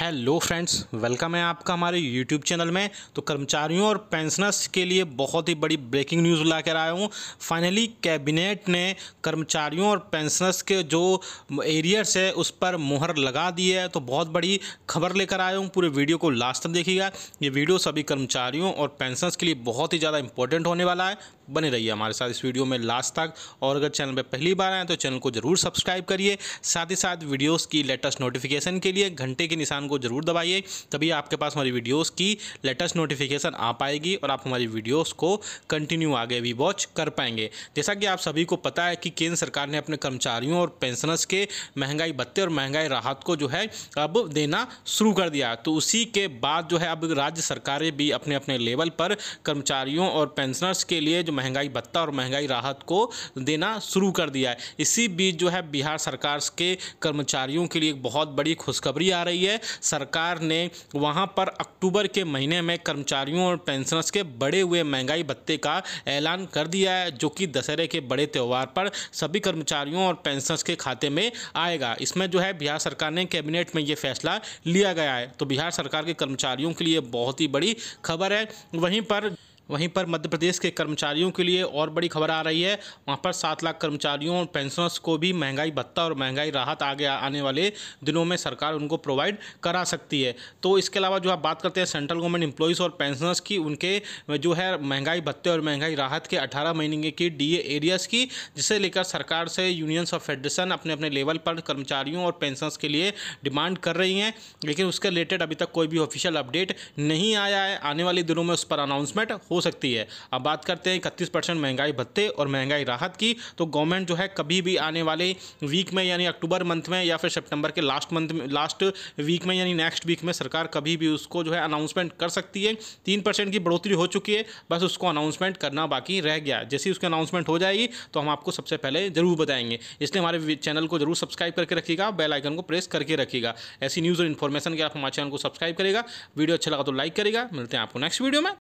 hello friends welcome है आपका हमारे यूट्यूब चैनल में तो कर्मचारियों और पेंशनर्स के लिए बहुत ही बड़ी ब्रेकिंग न्यूज़ ला कर आया हूँ फाइनली कैबिनेट ने कर्मचारियों और पेंशनर्स के जो एरियर्स है उस पर मुहर लगा दी है तो बहुत बड़ी खबर लेकर आया हूँ पूरे वीडियो को लास्ट तक देखिएगा ये वीडियो सभी कर्मचारियों और पेंशनर्स के लिए बहुत ही ज़्यादा इंपॉर्टेंट होने वाला है बने रहिए हमारे साथ इस वीडियो में लास्ट तक और अगर चैनल पर पहली बार आए तो चैनल को ज़रूर सब्सक्राइब करिए साथ ही साथ वीडियोज़ की लेटेस्ट नोटिफिकेशन के लिए घंटे के निशान को ज़रूर दबाइए तभी आपके पास हमारी वीडियोस की लेटेस्ट नोटिफिकेशन आ पाएगी और आप हमारी वीडियोस को कंटिन्यू आगे भी वॉच कर पाएंगे जैसा कि आप सभी को पता है कि केंद्र सरकार ने अपने कर्मचारियों और पेंशनर्स के महंगाई भत्ते और महंगाई राहत को जो है अब देना शुरू कर दिया तो उसी के बाद जो है अब राज्य सरकारें भी अपने अपने लेवल पर कर्मचारियों और पेंशनर्स के लिए जो महंगाई भत्ता और महंगाई राहत को देना शुरू कर दिया है इसी बीच जो है बिहार सरकार के कर्मचारियों के लिए एक बहुत बड़ी खुशखबरी आ रही है सरकार ने वहाँ पर अक्टूबर के महीने में कर्मचारियों और पेंशनर्स के बढ़े हुए महंगाई भत्ते का ऐलान कर दिया है जो कि दशहरे के बड़े त्यौहार पर सभी कर्मचारियों और पेंशनर्स के खाते में आएगा इसमें जो है बिहार सरकार ने कैबिनेट में ये फैसला लिया गया है तो बिहार सरकार के कर्मचारियों के लिए बहुत ही बड़ी खबर है वहीं पर वहीं पर मध्य प्रदेश के कर्मचारियों के लिए और बड़ी खबर आ रही है वहाँ पर सात लाख कर्मचारियों और पेंशनर्स को भी महंगाई भत्ता और महंगाई राहत आगे आने वाले दिनों में सरकार उनको प्रोवाइड करा सकती है तो इसके अलावा जो आप बात करते हैं सेंट्रल गवर्नमेंट इम्प्लॉयज़ और पेंशनर्स की उनके जो है महंगाई भत्ते और महंगाई राहत के अठारह महीने की डी एरियाज़ की जिसे लेकर सरकार से यूनियंस और फेडरेशन अपने अपने लेवल पर कर्मचारियों और पेंशनर्स के लिए डिमांड कर रही हैं लेकिन उसके रिलेटेड अभी तक कोई भी ऑफिशियल अपडेट नहीं आया है आने वाले दिनों में उस पर अनाउंसमेंट हो सकती है अब बात करते हैं इकतीस परसेंट महंगाई भत्ते और महंगाई राहत की तो गवर्नमेंट जो है कभी भी आने वाले वीक में यानी अक्टूबर मंथ में या फिर सेप्टेम्बर के लास्ट मंथ में लास्ट वीक में यानी नेक्स्ट वीक में सरकार कभी भी उसको जो है अनाउंसमेंट कर सकती है तीन परसेंट की बढ़ोतरी हो चुकी है बस उसको अनाउंसमेंट करना बाकी रह गया जैसे ही उसकी अनाउंसमेंट हो जाएगी तो हम आपको सबसे पहले ज़रूर बताएंगे इसलिए हमारे चैनल को जरूर सब्सक्राइब करके रखिएगा बेल आइकन को प्रेस करके रखिएगा ऐसी न्यूज़ और इन्फॉर्मेशन के आप हमारे चैनल को सब्सक्राइब करेगा वीडियो अच्छा लगा तो लाइक करेगा मिलते हैं आपको नेक्स्ट वीडियो में